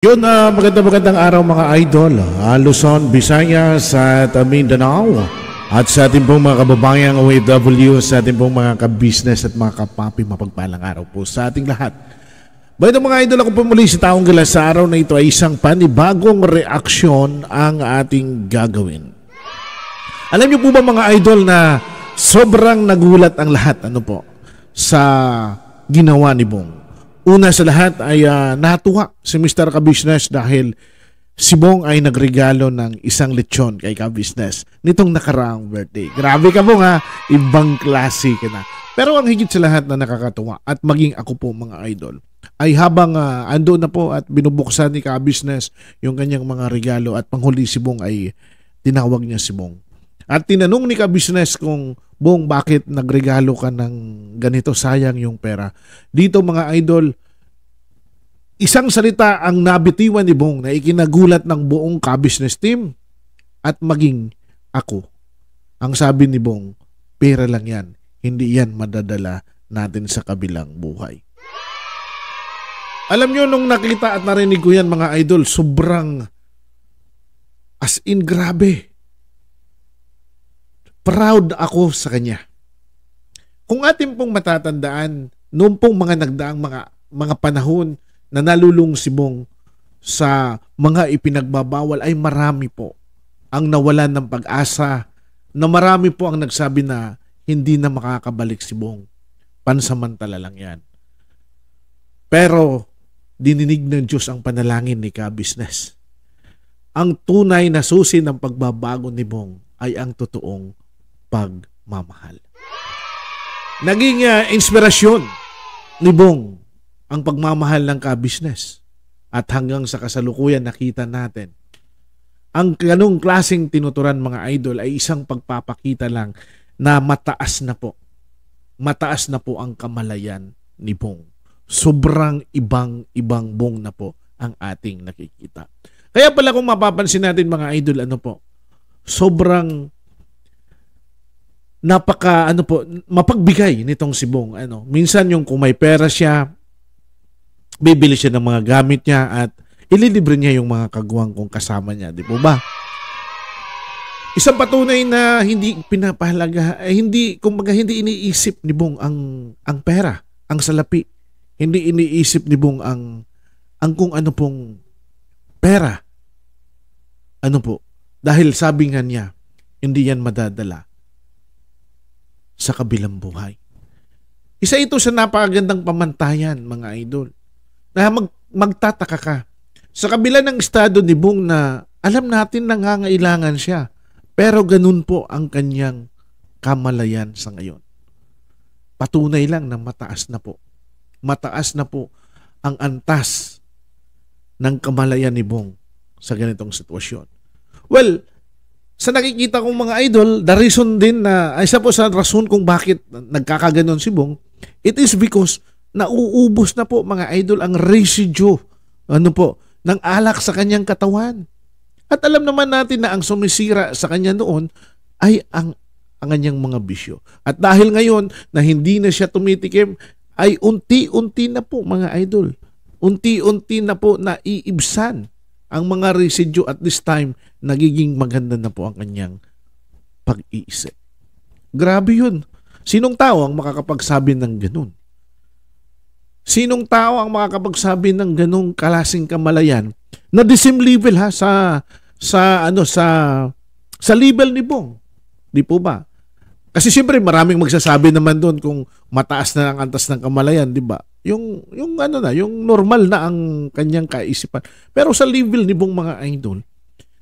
Yun, uh, ah, maganda magandang araw mga idol. Uh, Luzon, Visayas at uh, Mindanao. At sa ating pong mga kababayang OAW, sa ating pong mga kabisnes at mga kapapi, mapagpalang araw po sa ating lahat. By the mga idol, ako pumuli sa taong gila sa araw na ito ay isang panibagong reaksyon ang ating gagawin. Alam niyo po ba mga idol na sobrang nagulat ang lahat ano po sa ginawa ni Bong? Una sa lahat ay uh, natuwa si Mr. Kabisnes dahil si Bong ay nagregalo ng isang lechon kay Kabisnes nitong nakaraang birthday. Grabe ka Bong ha, ibang klase ka na. Pero ang higit sa lahat na nakakatuwa at maging ako po mga idol ay habang uh, ah, ando na po at binubuksan ni Kabisnes yung kanyang mga regalo at panghuli si Bong ay tinawag niya si Bong. At tinanong ni Kabisnes kung Bong, bakit nagregalo ka ng ganito sayang yung pera? Dito mga idol, isang salita ang nabitiwan ni Bong na ikinagulat ng buong ka-business team at maging ako. Ang sabi ni Bong, pera lang yan. Hindi yan madadala natin sa kabilang buhay. Alam nyo, nung nakita at narinig ko yan mga idol, sobrang as in grabe proud ako sa kanya. Kung atin pong matatandaan, noong pong mga nagdaang mga, mga panahon na nalulung si Bong sa mga ipinagbabawal ay marami po ang nawalan ng pag-asa na marami po ang nagsabi na hindi na makakabalik si Bong. Pansamantala lang yan. Pero dininig ng Diyos ang panalangin ni Ka Business. Ang tunay na susi ng pagbabago ni Bong ay ang totoong pagmamahal. Naging uh, inspirasyon ni Bong ang pagmamahal ng ka-business. At hanggang sa kasalukuyan nakita natin, ang ganong klasing tinuturan mga idol ay isang pagpapakita lang na mataas na po. Mataas na po ang kamalayan ni Bong. Sobrang ibang-ibang Bong na po ang ating nakikita. Kaya pala kung mapapansin natin mga idol, ano po, sobrang napaka ano po mapagbigay nitong si Bong ano minsan yung kung may pera siya bibili siya ng mga gamit niya at ililibre niya yung mga kagawang kung kasama niya di po ba isang patunay na hindi pinapahalaga eh, hindi kumbaga hindi iniisip ni Bong ang ang pera ang salapi hindi iniisip ni Bong ang ang kung ano pong pera ano po dahil sabi nga niya hindi yan madadala sa kabilang buhay. Isa ito sa napakagandang pamantayan, mga idol. Na mag, magtataka ka. Sa kabila ng estado ni Bung na alam natin nangangailangan siya, pero ganun po ang kanyang kamalayan sa ngayon. Patunay lang na mataas na po. Mataas na po ang antas ng kamalayan ni Bong sa ganitong sitwasyon. Well, sa nakikita kong mga idol, the reason din na, isa po sa rason kung bakit nagkakaganon si Bong, it is because nauubos na po mga idol ang residue ano po, ng alak sa kanyang katawan. At alam naman natin na ang sumisira sa kanya noon ay ang ang kanyang mga bisyo. At dahil ngayon na hindi na siya tumitikim, ay unti-unti na po mga idol. Unti-unti na po naiibsan ang mga residue at this time, nagiging maganda na po ang kanyang pag-iisip. Grabe yun. Sinong tao ang makakapagsabi ng ganun? Sinong tao ang makakapagsabi ng ganung kalasing kamalayan na the same level ha sa sa ano sa sa level ni Bong. Di po ba? Kasi siyempre maraming magsasabi naman doon kung mataas na ang antas ng kamalayan, di ba? Yung, yung ano na, yung normal na ang kanyang kaisipan. Pero sa level ni Bong mga idol,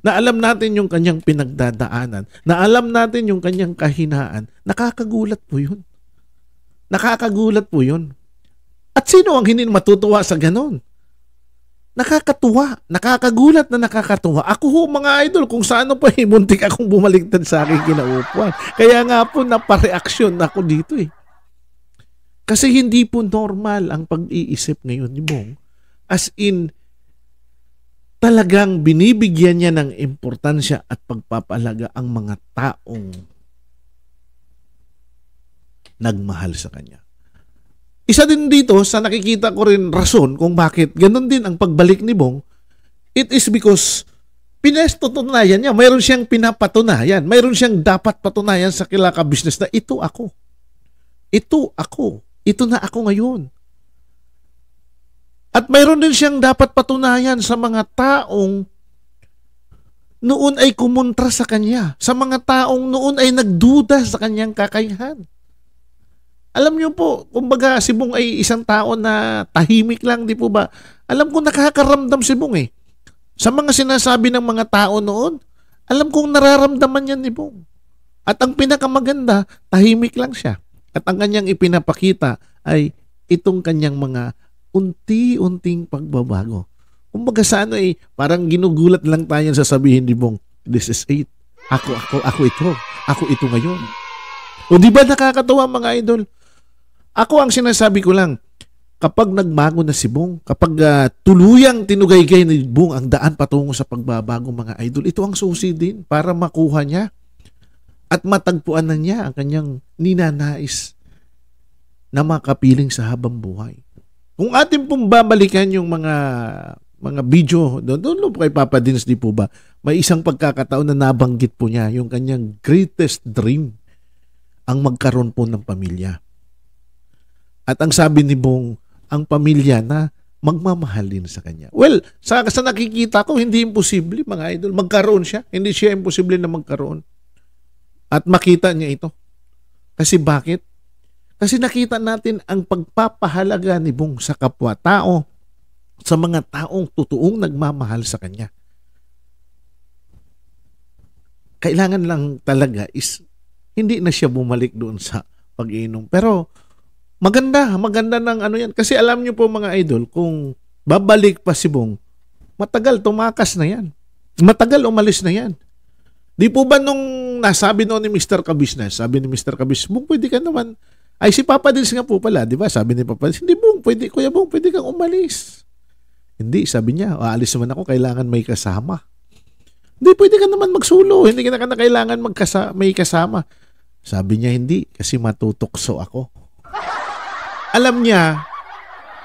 na alam natin yung kanyang pinagdadaanan, na alam natin yung kanyang kahinaan, nakakagulat po yun. Nakakagulat po yun. At sino ang hindi matutuwa sa ganon? nakakatuwa, nakakagulat na nakakatuwa. Ako ho mga idol, kung saan pa himuntik eh, akong bumaliktad sa aking kinaupuan. Kaya nga po napareaksyon ako dito eh. Kasi hindi po normal ang pag-iisip ngayon ni Bong. As in, talagang binibigyan niya ng importansya at pagpapalaga ang mga taong nagmahal sa kanya. Isa din dito sa nakikita ko rin rason kung bakit ganun din ang pagbalik ni Bong, it is because pinestotunayan niya, mayroon siyang pinapatunayan, mayroon siyang dapat patunayan sa kilaka business na ito ako. Ito ako ito na ako ngayon. At mayroon din siyang dapat patunayan sa mga taong noon ay kumontra sa kanya, sa mga taong noon ay nagduda sa kanyang kakayahan. Alam niyo po, kumbaga si Bong ay isang tao na tahimik lang, di po ba? Alam ko nakakaramdam si Bong eh. Sa mga sinasabi ng mga tao noon, alam kong nararamdaman yan ni Bong. At ang pinakamaganda, tahimik lang siya. At ang kanyang ipinapakita ay itong kanyang mga unti-unting pagbabago. Kumbaga sa ano eh, parang ginugulat lang tayo sa sabihin ni Bong, this is it. Ako, ako, ako ito. Ako ito ngayon. O di ba nakakatawa mga idol? Ako ang sinasabi ko lang, kapag nagmago na si Bong, kapag uh, tuluyang tinugaygay ni Bong ang daan patungo sa pagbabago mga idol, ito ang susi din para makuha niya at matagpuan na niya ang kanyang ninanais na makapiling sa habang buhay. Kung atin pong babalikan yung mga mga video, doon, doon po kay Papa Dins, di po ba? May isang pagkakataon na nabanggit po niya, yung kanyang greatest dream, ang magkaroon po ng pamilya. At ang sabi ni Bong, ang pamilya na magmamahalin sa kanya. Well, sa, sa nakikita ko, hindi imposible, mga idol. Magkaroon siya. Hindi siya imposible na magkaroon. At makita niya ito. Kasi bakit? Kasi nakita natin ang pagpapahalaga ni Bong sa kapwa-tao, sa mga taong totoong nagmamahal sa kanya. Kailangan lang talaga is hindi na siya bumalik doon sa pag iinom Pero maganda, maganda ng ano yan. Kasi alam niyo po mga idol, kung babalik pa si Bong, matagal tumakas na yan. Matagal umalis na yan. Di po ba nung nasabi noon ni Mr. Kabisnes, sabi ni Mr. Kabis, Bung, pwede ka naman. Ay, si Papa Dils nga po pala, di ba? Sabi ni Papa Dils, hindi Bung, pwede, Kuya Bung, pwede kang umalis. Hindi, sabi niya, aalis naman ako, kailangan may kasama. Hindi, pwede ka naman magsolo. Hindi ka na, ka na kailangan magkasa may kasama. Sabi niya, hindi, kasi matutokso ako. Alam niya,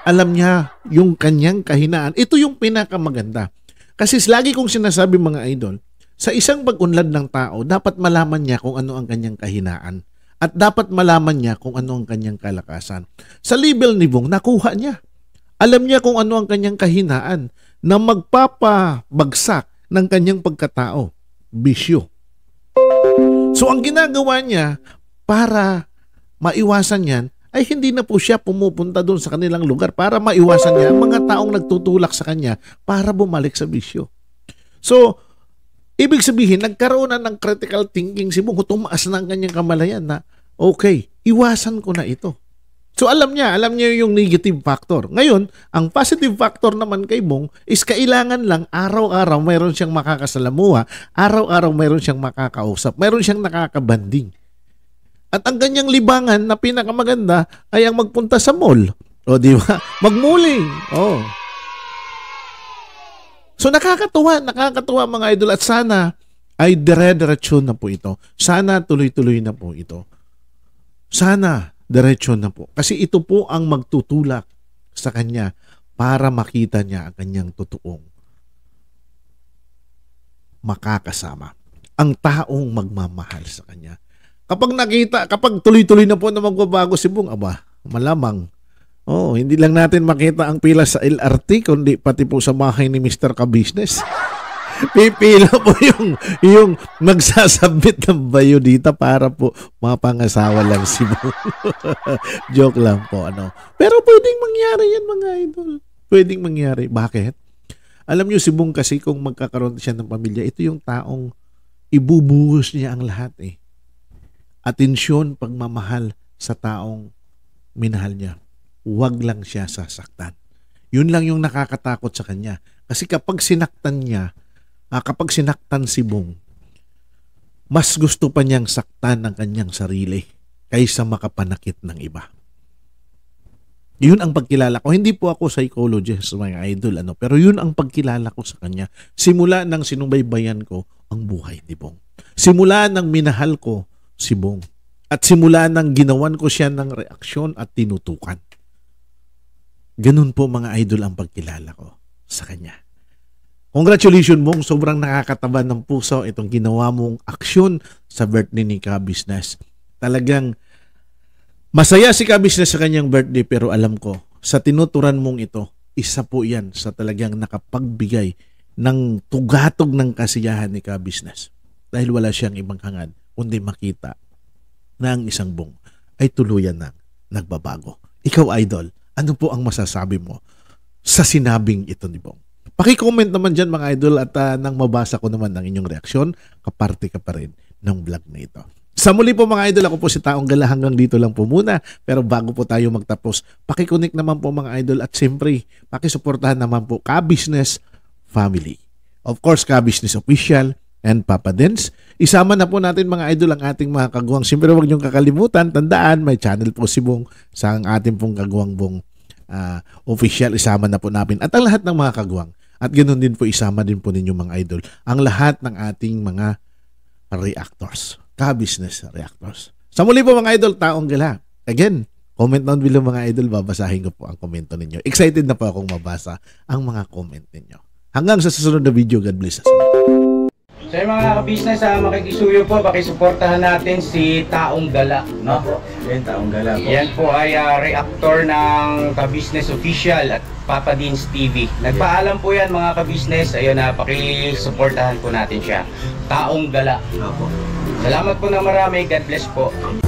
alam niya yung kanyang kahinaan. Ito yung pinakamaganda. Kasi lagi kong sinasabi mga idol, sa isang pag-unlad ng tao, dapat malaman niya kung ano ang kanyang kahinaan at dapat malaman niya kung ano ang kanyang kalakasan. Sa label ni Bong, nakuha niya. Alam niya kung ano ang kanyang kahinaan na magpapabagsak ng kanyang pagkatao, bisyo. So ang ginagawa niya para maiwasan yan ay hindi na po siya pumupunta doon sa kanilang lugar para maiwasan niya ang mga taong nagtutulak sa kanya para bumalik sa bisyo. So Ibig sabihin, nagkaroon na ng critical thinking si Bungo, tumaas na ang kanyang kamalayan na, okay, iwasan ko na ito. So alam niya, alam niya yung negative factor. Ngayon, ang positive factor naman kay Bong is kailangan lang araw-araw mayroon siyang makakasalamuha, araw-araw mayroon siyang makakausap, mayroon siyang nakakabanding. At ang ganyang libangan na pinakamaganda ay ang magpunta sa mall. O di ba? Magmuling. Oh. So nakakatuwa, nakakatuwa mga idol at sana ay dire-diretso na po ito. Sana tuloy-tuloy na po ito. Sana diretso na po. Kasi ito po ang magtutulak sa kanya para makita niya ang kanyang totoong makakasama. Ang taong magmamahal sa kanya. Kapag nakita, kapag tuloy-tuloy na po na magbabago si Bong, aba, malamang Oh, hindi lang natin makita ang pila sa LRT kundi pati po sa bahay ni Mr. ka Pipila po yung yung magsasabit ng bayodita para po mapangasawa lang si Bo. Joke lang po ano. Pero pwedeng mangyari yan mga idol. Pwedeng mangyari. Bakit? Alam niyo si Bong kasi kung magkakaroon siya ng pamilya, ito yung taong ibubuhos niya ang lahat eh. Atensyon, pagmamahal sa taong minahal niya huwag lang siya sasaktan. Yun lang yung nakakatakot sa kanya. Kasi kapag sinaktan niya, uh, kapag sinaktan si Bong, mas gusto pa niyang saktan ang kanyang sarili kaysa makapanakit ng iba. Yun ang pagkilala ko. Hindi po ako psychologist, mga idol, ano, pero yun ang pagkilala ko sa kanya. Simula nang sinubaybayan ko ang buhay ni Bong. Simula nang minahal ko si Bong. At simula nang ginawan ko siya ng reaksyon at tinutukan. Ganun po mga idol ang pagkilala ko sa kanya. Congratulations mo, sobrang nakakataba ng puso itong ginawa mong aksyon sa birthday ni Ka Business. Talagang masaya si Ka Business sa kanyang birthday pero alam ko sa tinuturan mong ito, isa po yan sa talagang nakapagbigay ng tugatog ng kasiyahan ni Ka Business. Dahil wala siyang ibang hangad kundi makita na ang isang bong ay tuluyan na nagbabago. Ikaw idol, ano po ang masasabi mo sa sinabing ito ni Bong? Pakicomment naman dyan mga idol at uh, nang mabasa ko naman ang inyong reaksyon, kaparte ka pa rin ng vlog na ito. Sa muli po mga idol, ako po si Taong Gala hanggang dito lang po muna. Pero bago po tayo magtapos, pakikunik naman po mga idol at siyempre, pakisuportahan naman po Ka-Business Family. Of course, Ka-Business Official, and Papa Dens. Isama na po natin mga idol ang ating mga kagawang. Siyempre huwag niyong kakalimutan, tandaan, may channel po si Bong sa ang ating pong kagawang Bong uh, official. Isama na po natin at ang lahat ng mga kagawang. At ganoon din po isama din po ninyo mga idol ang lahat ng ating mga reactors, ka-business reactors. Sa muli po mga idol, taong gala. Again, comment down below mga idol, babasahin ko po ang komento ninyo. Excited na po akong mabasa ang mga comment ninyo. Hanggang sa susunod na video, God bless us. So yung mga kabisnes, business ah, makikisuyo po, pakisuportahan natin si Taong Gala. No? Yan, taong gala po. Yan po ay ah, reactor ng ka-business official at Papa Deans TV. Nagpaalam po yan mga ka-business. Ayun na, ah, pakisuportahan po natin siya. Taong Gala. Opo. Salamat po na marami. God bless po.